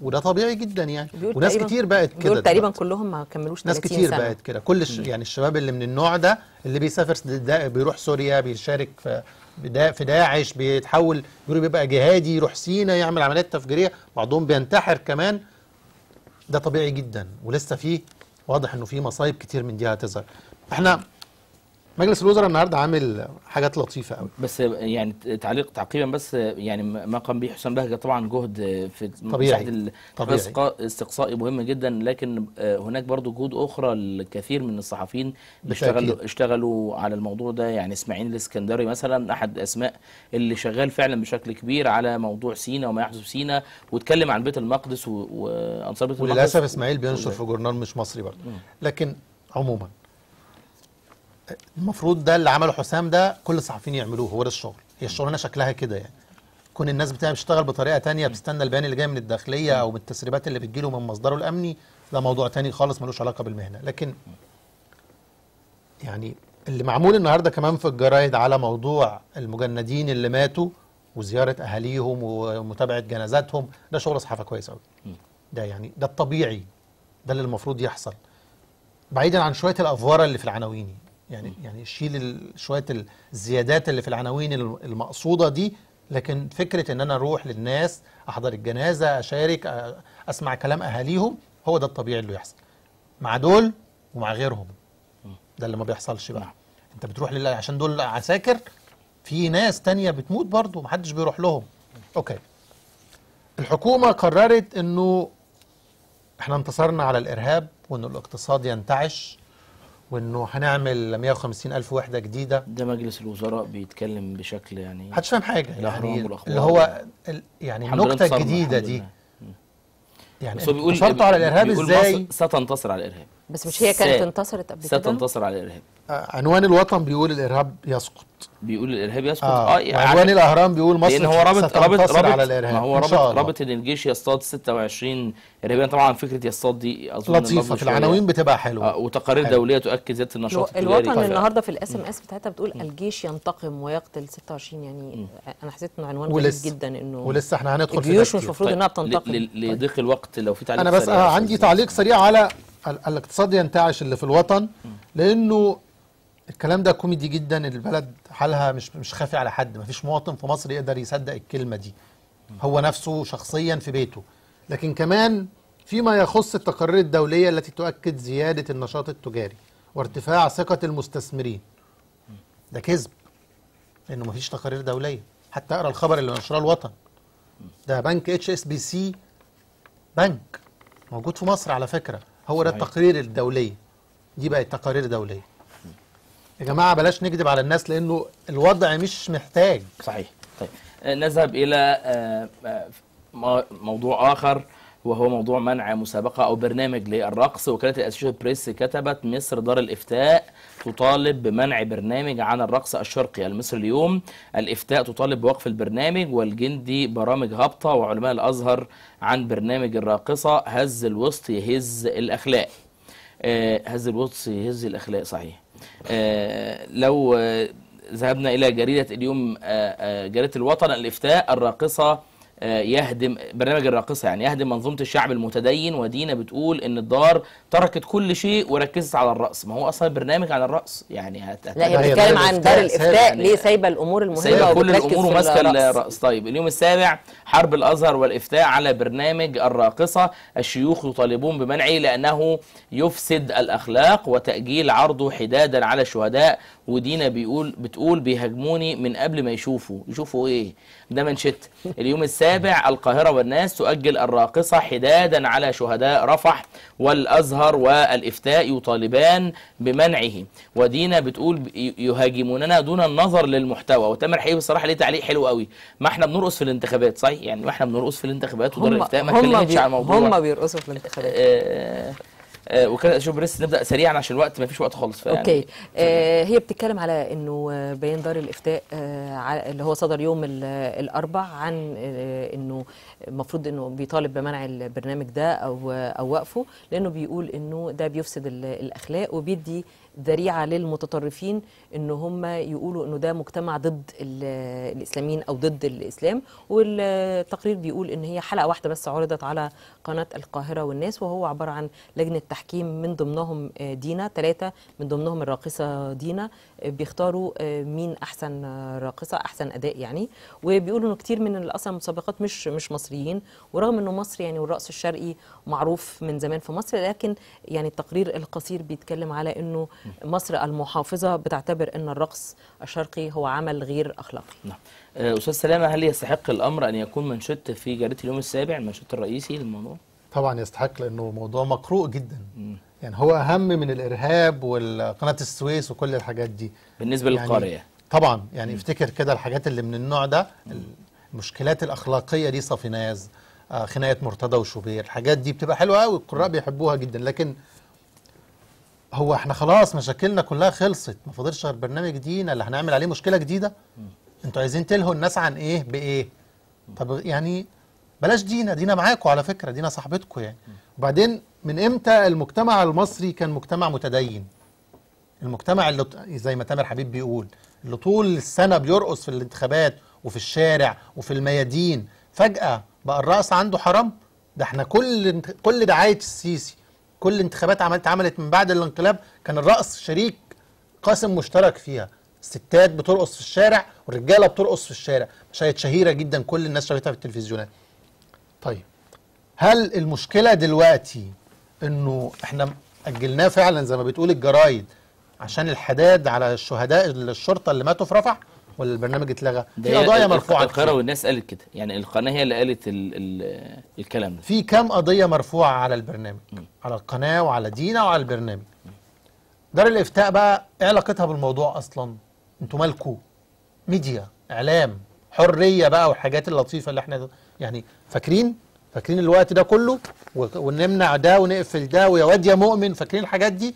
وده طبيعي جدا يعني وناس كتير بقت كده دول تقريبا كلهم ما كملوش ناس كتير سنة. بقت كده كل الش... يعني الشباب اللي من النوع ده اللي بيسافر دا... بيروح سوريا بيشارك في بدا... في داعش بيتحول بيبقى جهادي يروح سينا يعمل عمليات تفجيريه بعضهم بينتحر كمان ده طبيعي جدا ولسه فيه واضح انه في مصايب كتير من دي هتظهر احنا مجلس الوزراء النهارده عامل حاجات لطيفه قوي بس يعني تعليق تعقيبا بس يعني ما قام به حسام بهجه طبعا جهد في طبيعي, طبيعي. استقصائي مهم جدا لكن آه، هناك برضو جهود اخرى لكثير من الصحفيين اشتغلوا اشتغلوا على الموضوع ده يعني اسماعيل الاسكندري مثلا احد الاسماء اللي شغال فعلا بشكل كبير على موضوع سينا وما يحدث في سينا واتكلم عن بيت المقدس وانصار بيت المقدس وللاسف اسماعيل بينشر في جورنال مش مصري برضه لكن عموما المفروض ده اللي عمله حسام ده كل الصحفيين يعملوه هو ده الشغل هي الشغلانه شكلها كده يعني كون الناس بتشتغل بطريقه تانية بتستنى البيان اللي جاي من الداخليه او من التسريبات اللي بتجيله من مصدره الامني ده موضوع تاني خالص ملوش علاقه بالمهنه لكن يعني اللي معمول النهارده كمان في الجرايد على موضوع المجندين اللي ماتوا وزياره اهاليهم ومتابعه جنازاتهم ده شغل صحافه كويس قوي ده يعني ده الطبيعي ده اللي المفروض يحصل بعيدا عن شويه الافواره اللي في العناوين يعني م. يعني شيل شويه الزيادات اللي في العناوين المقصوده دي لكن فكره ان انا اروح للناس احضر الجنازه اشارك اسمع كلام اهاليهم هو ده الطبيعي اللي يحصل مع دول ومع غيرهم ده اللي ما بيحصلش بقى انت بتروح لله عشان دول عساكر في ناس تانية بتموت برضه محدش بيروح لهم اوكي الحكومة قررت انه احنا انتصرنا على الارهاب وان الاقتصاد ينتعش وانه هنعمل 150 الف وحده جديده ده مجلس الوزراء بيتكلم بشكل يعني محدش فاهم حاجه يعني اللي هو يعني النكته الجديده دي يعني شرطه على الارهاب ازاي ستنتصر على الارهاب بس مش هي كانت انتصرت قبل كده ستنتصر على الارهاب آه، عنوان الوطن بيقول الارهاب يسقط بيقول الارهاب يسقط اه, آه يعني عنوان الاهرام بيقول مصر لان هو رابط رابط رابط على الارهاب ما هو رابط رابط ان الجيش يصطاد 26 ارهابيا طبعا فكره يصطاد دي اظن لطيفه في العناوين بتبقى حلوه آه وتقارير حلو. دوليه تؤكد زياده النشاط الوطن طيب. النهارده في الاس ام اس بتاعتها بتقول م. الجيش ينتقم ويقتل 26 يعني م. انا حسيت انه عنوان غريب جدا انه ولسه احنا هندخل في الجيوش مش المفروض انها طيب، بتنتقم لضيق الوقت لو في تعليق انا بس آه، عندي تعليق سريع على الاقتصاد ينتعش اللي في الوطن لانه الكلام ده كوميدي جدا البلد حالها مش مش خافي على حد ما فيش مواطن في مصر يقدر يصدق الكلمه دي هو نفسه شخصيا في بيته لكن كمان فيما يخص التقارير الدوليه التي تؤكد زياده النشاط التجاري وارتفاع ثقه المستثمرين ده كذب لانه فيش تقارير دوليه حتى اقرا الخبر اللي نشره الوطن ده بنك اتش اس بي سي بنك موجود في مصر على فكره هو ده التقارير الدوليه دي بقت تقارير دوليه يا جماعه بلاش نكذب على الناس لانه الوضع مش محتاج صحيح طيب آه، نذهب الى آه، آه، موضوع اخر وهو موضوع منع مسابقة أو برنامج للرقص وكالة الأسوشيتد بريس كتبت مصر دار الإفتاء تطالب بمنع برنامج عن الرقص الشرقي المصري اليوم الإفتاء تطالب بوقف البرنامج والجندي برامج هابطة وعلماء الأزهر عن برنامج الراقصة هز الوسط يهز الأخلاق آه، هز الوسط يهز الأخلاق صحيح آه، لو آه، ذهبنا إلى جريدة اليوم جريدة الوطن الإفتاء الراقصة آه، يهدم برنامج الراقصه يعني يهدم منظومه الشعب المتدين ودينا بتقول ان الدار تركت كل شيء وركزت على الرقص ما هو اصلا برنامج على الرقص يعني هت... لا هي بتتكلم عن دار الافتاء يعني ليه سايبه الامور المهمه سايبه كل الامور وماسكه الرقص طيب اليوم السابع حرب الازهر والافتاء على برنامج الراقصه الشيوخ يطالبون بمنعه لانه يفسد الاخلاق وتاجيل عرضه حدادا على الشهداء ودينا بيقول بتقول بيهاجموني من قبل ما يشوفوا يشوفوا ايه ده منشت اليوم السابع القاهره والناس تؤجل الراقصه حدادا على شهداء رفح والازهر والافتاء يطالبان بمنعه ودينا بتقول يهاجموننا دون النظر للمحتوى وتامر حبيب الصراحه ليه تعليق حلو قوي ما احنا بنرقص في الانتخابات صحيح يعني ما احنا بنرقص في الانتخابات ودار الافتاء ما اتكلمتش على الموضوع هم بيرقصوا في الانتخابات آه آه، وكده اشوف بريس نبدا سريعا عشان الوقت ما فيش وقت خالص فيعني اوكي آه هي بتتكلم على انه بيان دار الافتاء آه اللي هو صدر يوم الاربع عن آه انه المفروض انه بيطالب بمنع البرنامج ده او آه، او وقفه لانه بيقول انه ده بيفسد الاخلاق وبيدي ذريعه للمتطرفين ان هم يقولوا انه ده مجتمع ضد الاسلاميين او ضد الاسلام والتقرير بيقول ان هي حلقه واحده بس عرضت على قناه القاهره والناس وهو عباره عن لجنه تحكيم من ضمنهم آه، دينا ثلاثه من ضمنهم الراقصه دينا بيختاروا آه، مين احسن آه، راقصه احسن اداء يعني وبيقولوا انه كتير من اصلا المسابقات مش مش مصريين ورغم انه مصر يعني والرقص الشرقي معروف من زمان في مصر لكن يعني التقرير القصير بيتكلم على انه مصر المحافظه بتعتبر ان الرقص الشرقي هو عمل غير اخلاقي نعم آه، استاذ سلامه هل يستحق الامر ان يكون منشط في جريده اليوم السابع المنشط الرئيسي للموضوع طبعا يستحق لانه موضوع مقروء جدا م. يعني هو اهم من الارهاب وقناه السويس وكل الحاجات دي بالنسبه يعني للقاريه طبعا يعني م. افتكر كده الحاجات اللي من النوع ده المشكلات الاخلاقيه دي صافيناز آه خناقه مرتضى وشوبير الحاجات دي بتبقى حلوه قوي القراء بيحبوها جدا لكن هو احنا خلاص مشاكلنا كلها خلصت ما فاضلش غير برنامج دينا اللي هنعمل عليه مشكله جديده انتوا عايزين تلهوا الناس عن ايه بايه طب يعني بلاش دينا دينا معاكم على فكره دينا صاحبتكم يعني وبعدين من امتى المجتمع المصري كان مجتمع متدين المجتمع اللي زي ما تامر حبيب بيقول اللي طول السنه بيرقص في الانتخابات وفي الشارع وفي الميادين فجاه بقى الرقص عنده حرام ده احنا كل كل دعايه السيسي كل انتخابات عملت عملت من بعد الانقلاب كان الرقص شريك قاسم مشترك فيها الستات بترقص في الشارع والرجاله بترقص في الشارع مشاهد شهيره جدا كل الناس شافتها في التلفزيونات طيب هل المشكله دلوقتي انه احنا اجلناه فعلا زي ما بتقول الجرايد عشان الحداد على الشهداء الشرطه اللي ماتوا في رفح ولا البرنامج اتلغى؟ في قضايا مرفوعه القناه والناس قالت كده يعني القناه هي اللي قالت الـ الـ الكلام ده في كام قضيه مرفوعه على البرنامج م. على القناه وعلى دينا وعلى البرنامج دار الافتاء بقى ايه علاقتها بالموضوع اصلا؟ انتوا مالكوا ميديا اعلام حريه بقى والحاجات اللطيفه اللي احنا يعني فاكرين فاكرين الوقت ده كله ونمنع ده ونقفل ده ويا واد يا مؤمن فاكرين الحاجات دي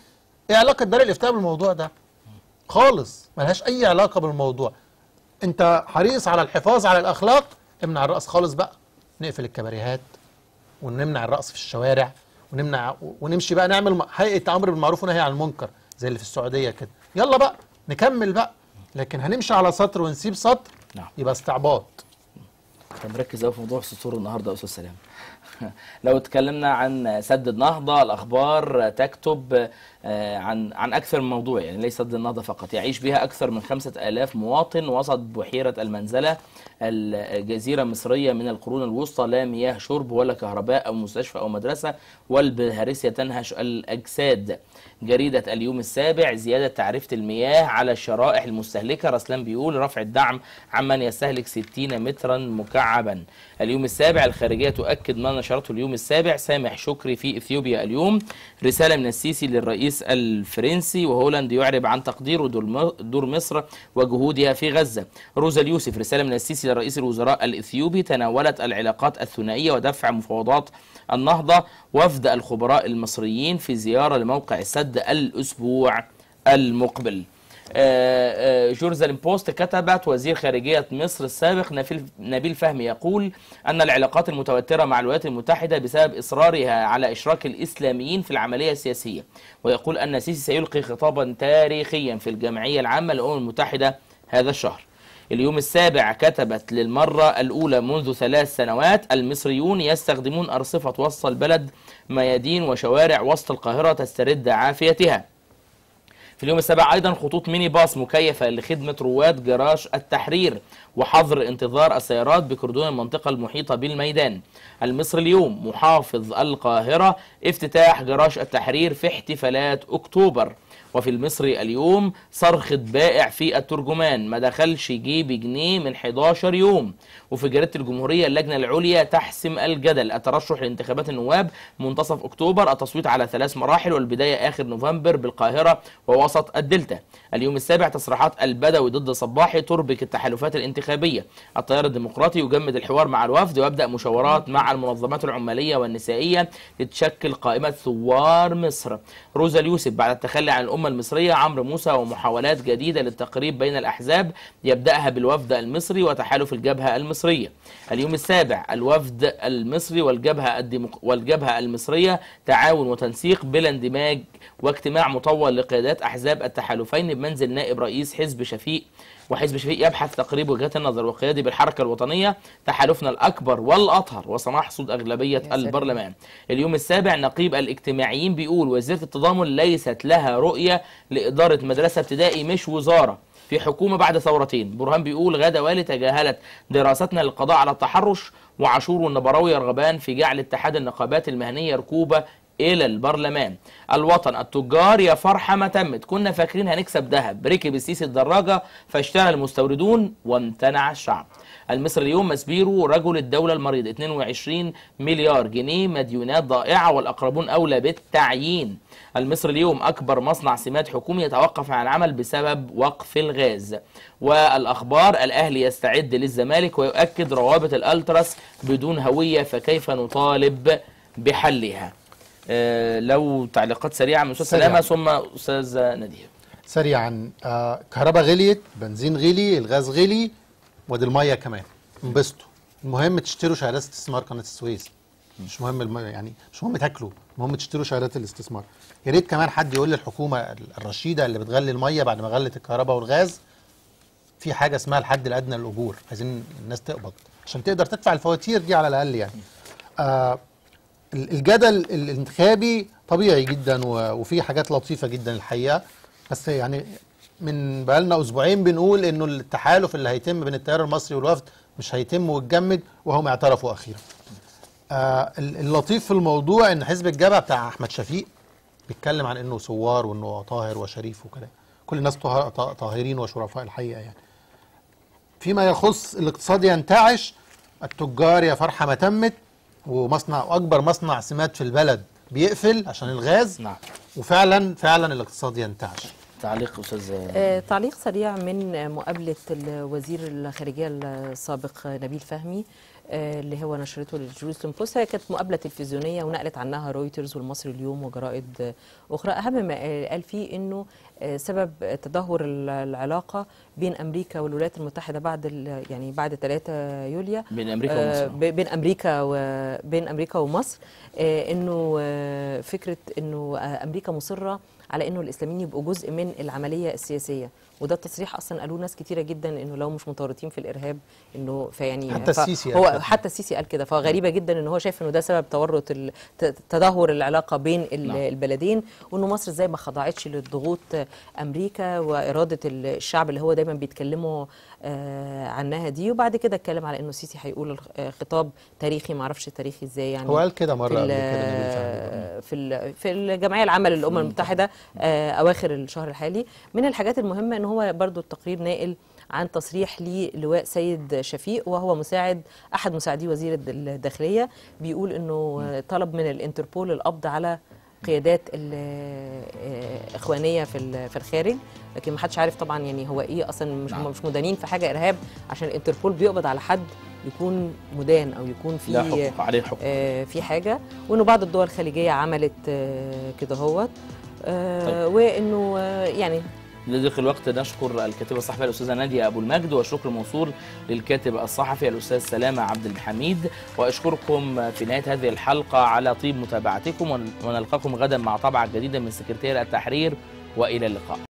ايه علاقه دار الافتاء بالموضوع ده خالص ملهاش اي علاقه بالموضوع انت حريص على الحفاظ على الاخلاق امنع الرقص خالص بقى نقفل الكباريهات ونمنع الرقص في الشوارع ونمنع ونمشي بقى نعمل هيئه امر بالمعروف ونهي عن المنكر زي اللي في السعوديه كده يلا بقى نكمل بقى لكن هنمشي على سطر ونسيب سطر نعم يبقى استعباط احنا مركز قوي في موضوع السطور النهارده يا استاذ سلام لو اتكلمنا عن سد النهضه الاخبار تكتب آه، عن عن اكثر من موضوع يعني ليست النهضه فقط يعيش بها اكثر من 5000 مواطن وسط بحيره المنزله الجزيره المصريه من القرون الوسطى لا مياه شرب ولا كهرباء او مستشفى او مدرسه والبهارسيه تنهش الاجساد جريده اليوم السابع زياده تعرفه المياه على الشرائح المستهلكه رسلان بيقول رفع الدعم عمن يستهلك 60 مترا مكعبا اليوم السابع الخارجيه تؤكد ما نشرته اليوم السابع سامح شكري في اثيوبيا اليوم رساله من السيسي للرئيس الرئيس الفرنسي وهولاند يعرب عن تقديره دور مصر وجهودها في غزة روزا اليوسف رسالة من السيسي لرئيس الوزراء الإثيوبي تناولت العلاقات الثنائية ودفع مفاوضات النهضة وفد الخبراء المصريين في زيارة لموقع السد الأسبوع المقبل جورزالين آه، بوست آه، كتبت وزير خارجية مصر السابق نبيل فهمي يقول أن العلاقات المتوترة مع الولايات المتحدة بسبب إصرارها على إشراك الإسلاميين في العملية السياسية ويقول أن السيسي سيلقي خطابا تاريخيا في الجمعية العامة للأمم المتحدة هذا الشهر اليوم السابع كتبت للمرة الأولى منذ ثلاث سنوات المصريون يستخدمون أرصفة وسط البلد ميادين وشوارع وسط القاهرة تسترد عافيتها في اليوم السابع أيضا خطوط ميني باص مكيفة لخدمة رواد جراج التحرير وحظر انتظار السيارات بكردون المنطقة المحيطة بالميدان المصري اليوم محافظ القاهرة افتتاح جراج التحرير في احتفالات أكتوبر وفي المصري اليوم صرخة بائع في الترجمان ما دخلش جيب جنيه من 11 يوم وفي جريدة الجمهورية اللجنة العليا تحسم الجدل الترشح لانتخابات النواب منتصف أكتوبر التصويت على ثلاث مراحل والبداية آخر نوفمبر بالقاهرة ووسط الدلتا اليوم السابع تصريحات البدوي ضد صباحي تربك التحالفات الانتخابية التيار الديمقراطي يجمد الحوار مع الوفد ويبدأ مشاورات مع المنظمات العمالية والنسائية لتشكل قائمة ثوار مصر روزا اليوسف بعد التخلي عن الأم الأمة المصرية عمرو موسى ومحاولات جديدة للتقريب بين الأحزاب يبدأها بالوفد المصري وتحالف الجبهة المصرية اليوم السابع الوفد المصري والجبهة, الديمق... والجبهة المصرية تعاون وتنسيق بلا اندماج واجتماع مطول لقيادات أحزاب التحالفين بمنزل نائب رئيس حزب شفيق وحزب شفيق يبحث تقريب وجهات النظر وقيادي بالحركة الوطنية تحالفنا الأكبر والأطهر وسنحصد أغلبية البرلمان اليوم السابع نقيب الاجتماعيين بيقول وزيرة التضامن ليست لها رؤية لإدارة مدرسة ابتدائي مش وزارة في حكومة بعد ثورتين برهان بيقول غدا والي تجاهلت دراستنا للقضاء على التحرش وعاشور والنبراوي يرغبان في جعل اتحاد النقابات المهنية ركوبة الى البرلمان الوطن التجار يا فرحه ما تمت كنا فاكرين هنكسب ذهب ركب السيسي الدراجه فاشتغل المستوردون وامتنع الشعب المصري اليوم مسبيرو رجل الدوله المريض 22 مليار جنيه مديونات ضائعه والاقربون اولى بالتعيين المصري اليوم اكبر مصنع سمات حكومي يتوقف عن العمل بسبب وقف الغاز والاخبار الاهلي يستعد للزمالك ويؤكد روابط الالتراس بدون هويه فكيف نطالب بحلها آه، لو تعليقات سريعه من استاذ سلامه ثم استاذ ناديه سريعا آه كهرباء غليت بنزين غلي الغاز غلي وادي الميه كمان انبسطوا المهم تشتروا شهادات استثمار قناه السويس مش مهم الم... يعني مش مهم تاكلوا المهم تشتروا شهادات الاستثمار يا ريت كمان حد يقول للحكومه الرشيده اللي بتغلي الميه بعد ما غلت الكهرباء والغاز في حاجه اسمها الحد الادنى للاجور عايزين الناس تقبض عشان تقدر تدفع الفواتير دي على الاقل يعني آه الجدل الانتخابي طبيعي جدا وفي حاجات لطيفه جدا الحقيقه بس يعني من بقالنا اسبوعين بنقول انه التحالف اللي هيتم بين التيار المصري والوفد مش هيتم ويتجمد وهم اعترفوا اخيرا. آه اللطيف في الموضوع ان حزب الجبهه بتاع احمد شفيق بيتكلم عن انه ثوار وانه طاهر وشريف وكلام كل الناس طاهرين وشرفاء الحقيقه يعني. فيما يخص الاقتصاد ينتعش التجار يا فرحه ما تمت ومصنع واكبر مصنع سمات في البلد بيقفل عشان الغاز نعم وفعلا فعلا الاقتصاد ينتعش تعليق استاذ آه تعليق سريع من مقابله الوزير الخارجيه السابق نبيل فهمي آه، اللي هو نشرته للجيروسلم بوست هي كانت مقابله تلفزيونيه ونقلت عنها رويترز والمصري اليوم وجرائد اخرى اهم ما قال فيه انه سبب تدهور العلاقه بين امريكا والولايات المتحده بعد يعني بعد 3 يوليا آه، بين امريكا ومصر بين امريكا وبين امريكا ومصر انه آه، فكره انه آه، امريكا مصره على انه الاسلاميين يبقوا جزء من العمليه السياسيه وده التصريح اصلا قالوه ناس كتيره جدا انه لو مش متورطين في الارهاب انه فيعني حتى السيسي هو حتى السيسي قال كده فغريبه جدا ان هو شايف انه ده سبب تورط تدهور العلاقه بين نعم. البلدين وانه مصر ازاي ما خضعتش للضغوط امريكا واراده الشعب اللي هو دايما بيتكلموا آه، عنها دي وبعد كده اتكلم على انه السيسي هيقول آه، خطاب تاريخي ما اعرفش تاريخي ازاي يعني هو قال كده مره قبل كده آه، في في الجمعيه العامه للامم المتحده اواخر الشهر الحالي من الحاجات المهمه ان هو برضو التقرير ناقل عن تصريح للواء سيد شفيق وهو مساعد احد مساعدي وزير الداخليه بيقول انه طلب من الانتربول القبض على قيادات الاخوانيه آه، في في الخارج لكن ما حدش عارف طبعا يعني هو ايه اصلا مش هم نعم. مش مدانين في حاجه ارهاب عشان الانتربول بيقبض على حد يكون مدان او يكون في حكم عليه حكم آه في حاجه وانه بعض الدول الخليجيه عملت آه كده هوت آه طيب. وانه آه، يعني لضيق الوقت نشكر الكاتبه الصحفيه الاستاذه ناديه ابو المجد والشكر موصول للكاتب الصحفي الاستاذ سلامه عبد الحميد واشكركم في نهايه هذه الحلقه على طيب متابعتكم ونلقاكم غدا مع طبعه جديده من سكرتير التحرير والى اللقاء